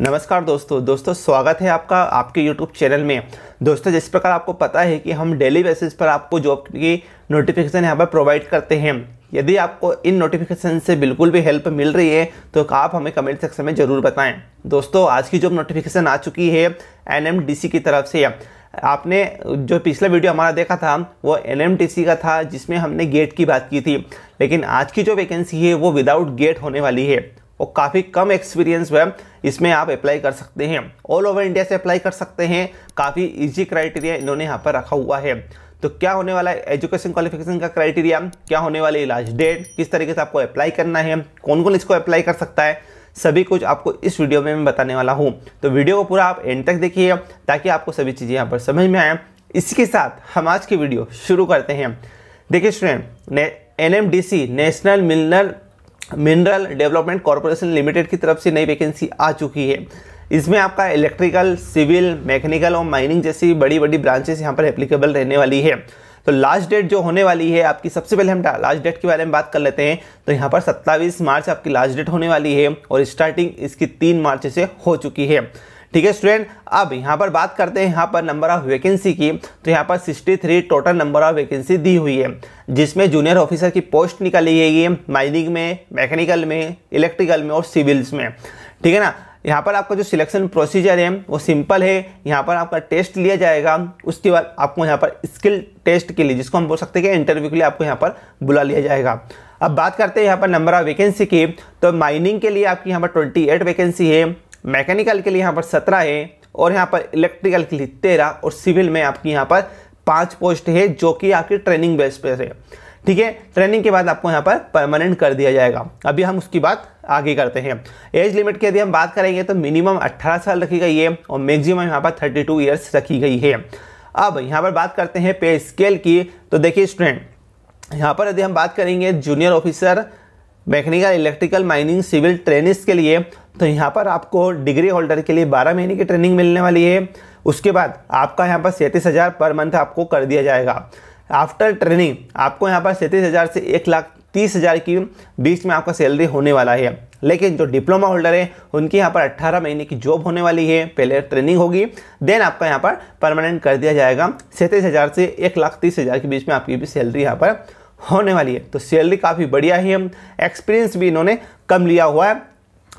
नमस्कार दोस्तों दोस्तों स्वागत है आपका आपके यूट्यूब चैनल में दोस्तों जिस प्रकार आपको पता है कि हम डेली बेसिस पर आपको जॉब की नोटिफिकेशन यहाँ पर प्रोवाइड करते हैं यदि आपको इन नोटिफिकेशन से बिल्कुल भी हेल्प मिल रही है तो आप हमें कमेंट सेक्शन में ज़रूर बताएं दोस्तों आज की जॉब नोटिफिकेशन आ चुकी है एन की तरफ से आपने जो पिछला वीडियो हमारा देखा था वो एन का था जिसमें हमने गेट की बात की थी लेकिन आज की जो वैकेंसी है वो विदाउट गेट होने वाली है और काफ़ी कम एक्सपीरियंस है इसमें आप अप्लाई कर सकते हैं ऑल ओवर इंडिया से अप्लाई कर सकते हैं काफ़ी इजी क्राइटेरिया इन्होंने यहाँ पर रखा हुआ है तो क्या होने वाला है एजुकेशन क्वालिफिकेशन का क्राइटेरिया क्या होने वाली है लास्ट डेट किस तरीके से आपको अप्लाई करना है कौन कौन इसको अप्लाई कर सकता है सभी कुछ आपको इस वीडियो में मैं बताने वाला हूँ तो वीडियो को पूरा आप एंड तक देखिए ताकि आपको सभी चीज़ें यहाँ पर समझ में आए इसके साथ हम आज की वीडियो शुरू करते हैं देखिए student N M D C National mineral Mineral Development Corporation Limited की तरफ से नई वैकेंसी आ चुकी है इसमें आपका इलेक्ट्रिकल सिविल मैकेनिकल और माइनिंग जैसी बड़ी बड़ी ब्रांचेस यहाँ पर एप्लीकेबल रहने वाली है तो लास्ट डेट जो होने वाली है आपकी सबसे पहले हम लास्ट डेट के बारे में बात कर लेते हैं तो यहाँ पर 27 मार्च आपकी लास्ट डेट होने वाली है और स्टार्टिंग इसकी तीन मार्च से हो चुकी है ठीक है स्टूडेंट अब यहाँ पर बात करते हैं यहाँ पर नंबर ऑफ वैकेंसी की तो यहाँ पर 63 टोटल नंबर ऑफ वैकेंसी दी हुई है जिसमें जूनियर ऑफिसर की पोस्ट निकाली है माइनिंग में मैकेनिकल में इलेक्ट्रिकल में और सिविल्स में ठीक है ना यहाँ पर आपका जो सिलेक्शन प्रोसीजर है वो सिंपल है यहाँ पर आपका टेस्ट लिया जाएगा उसके बाद आपको यहाँ पर स्किल टेस्ट के लिए जिसको हम बोल सकते हैं कि इंटरव्यू के लिए आपको यहाँ पर बुला लिया जाएगा अब बात करते हैं यहाँ पर नंबर ऑफ वैकेंसी की तो माइनिंग के लिए आपकी यहाँ पर ट्वेंटी एट वैकेंसी है मैकेनिकल के लिए यहाँ पर सत्रह है और यहाँ पर इलेक्ट्रिकल के लिए तेरह और सिविल में आपकी यहाँ पर पांच पोस्ट है जो कि आपकी ट्रेनिंग बेस पर है ठीक है ट्रेनिंग के बाद आपको यहाँ पर परमानेंट कर दिया जाएगा अभी हम उसकी बात आगे करते हैं एज लिमिट की यदि हम बात करेंगे तो मिनिमम 18 साल रखी गई है और मैक्सिमम यहाँ पर 32 टू ईयर्स रखी गई है अब यहाँ पर बात करते हैं पे स्केल की तो देखिए स्टूडेंट यहाँ पर यदि हम बात करेंगे junior officer mechanical electrical mining civil trainees के लिए तो यहाँ पर आपको डिग्री होल्डर के लिए बारह महीने की ट्रेनिंग मिलने वाली है उसके बाद आपका यहाँ पर सैंतीस हज़ार पर मंथ आपको कर दिया जाएगा आफ्टर ट्रेनिंग आपको यहाँ पर सैंतीस हज़ार से एक लाख तीस हज़ार की बीच में आपका सैलरी होने वाला है लेकिन जो डिप्लोमा होल्डर है उनकी यहाँ पर 18 महीने की जॉब होने वाली है पहले ट्रेनिंग होगी देन आपका यहाँ पर परमानेंट कर दिया जाएगा सैंतीस हज़ार से एक लाख तीस हज़ार के बीच में आपकी भी सैलरी यहाँ पर होने वाली है तो सैलरी काफ़ी बढ़िया ही है एक्सपीरियंस भी इन्होंने कम लिया हुआ है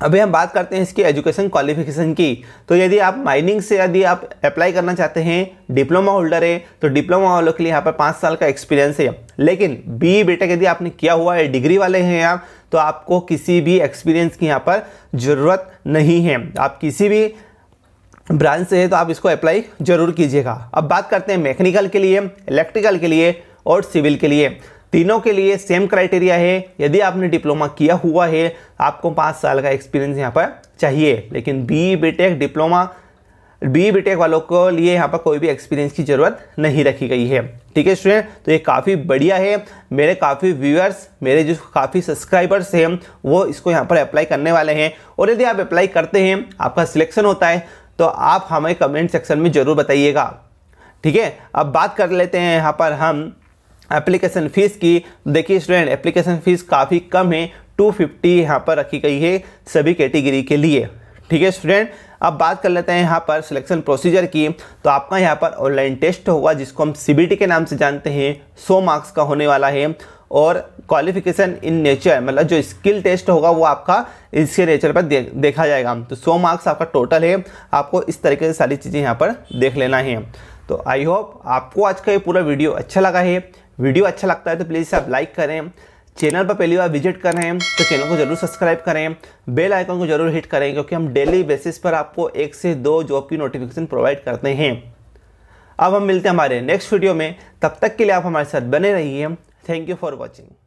अभी हम बात करते हैं इसकी एजुकेशन क्वालिफिकेशन की तो यदि आप माइनिंग से यदि आप अप्लाई करना चाहते हैं डिप्लोमा होल्डर है तो डिप्लोमा वालों के लिए यहाँ पर पाँच साल का एक्सपीरियंस है लेकिन बी बेटा e यदि आपने किया हुआ है डिग्री वाले हैं आप तो आपको किसी भी एक्सपीरियंस की यहाँ पर ज़रूरत नहीं है आप किसी भी ब्रांच से है तो आप इसको अप्लाई जरूर कीजिएगा अब बात करते हैं मैकेनिकल के लिए इलेक्ट्रिकल के लिए और सिविल के लिए तीनों के लिए सेम क्राइटेरिया है यदि आपने डिप्लोमा किया हुआ है आपको पाँच साल का एक्सपीरियंस यहाँ पर चाहिए लेकिन B BTech diploma B BTech वालों को लिए यहाँ पर कोई भी एक्सपीरियंस की ज़रूरत नहीं रखी गई है ठीक है स्टूडेंट तो ये काफ़ी बढ़िया है मेरे काफ़ी व्यूअर्स मेरे जो काफ़ी सब्सक्राइबर्स हैं वो इसको यहाँ पर अप्लाई करने वाले हैं और यदि आप अप्लाई करते हैं आपका सिलेक्शन होता है तो आप हमें कमेंट सेक्शन में ज़रूर बताइएगा ठीक है अब बात कर लेते हैं यहाँ पर हम एप्लीकेशन फ़ीस की देखिए स्टूडेंट एप्लीकेशन फ़ीस काफ़ी कम है 250 यहाँ पर रखी गई है सभी कैटेगरी के लिए ठीक है स्टूडेंट अब बात कर लेते हैं यहाँ पर सिलेक्शन प्रोसीजर की तो आपका यहाँ पर ऑनलाइन टेस्ट होगा जिसको हम सी के नाम से जानते हैं सौ मार्क्स का होने वाला है और क्वालिफिकेशन इन नेचर मतलब जो स्किल टेस्ट होगा वो आपका इसके नेचर पर दे, देखा जाएगा तो सौ मार्क्स आपका टोटल है आपको इस तरीके से सारी चीज़ें यहाँ पर देख लेना है तो आई होप आपको आज का ये पूरा वीडियो अच्छा लगा है वीडियो अच्छा लगता है तो प्लीज़ आप लाइक करें चैनल पर पहली बार विजिट कर रहे हैं तो चैनल को जरूर सब्सक्राइब करें बेल आइकन को जरूर हिट करें क्योंकि हम डेली बेसिस पर आपको एक से दो जॉब की नोटिफिकेशन प्रोवाइड करते हैं अब हम मिलते हैं हमारे नेक्स्ट वीडियो में तब तक के लिए आप हमारे साथ बने रहिए थैंक यू फॉर वॉचिंग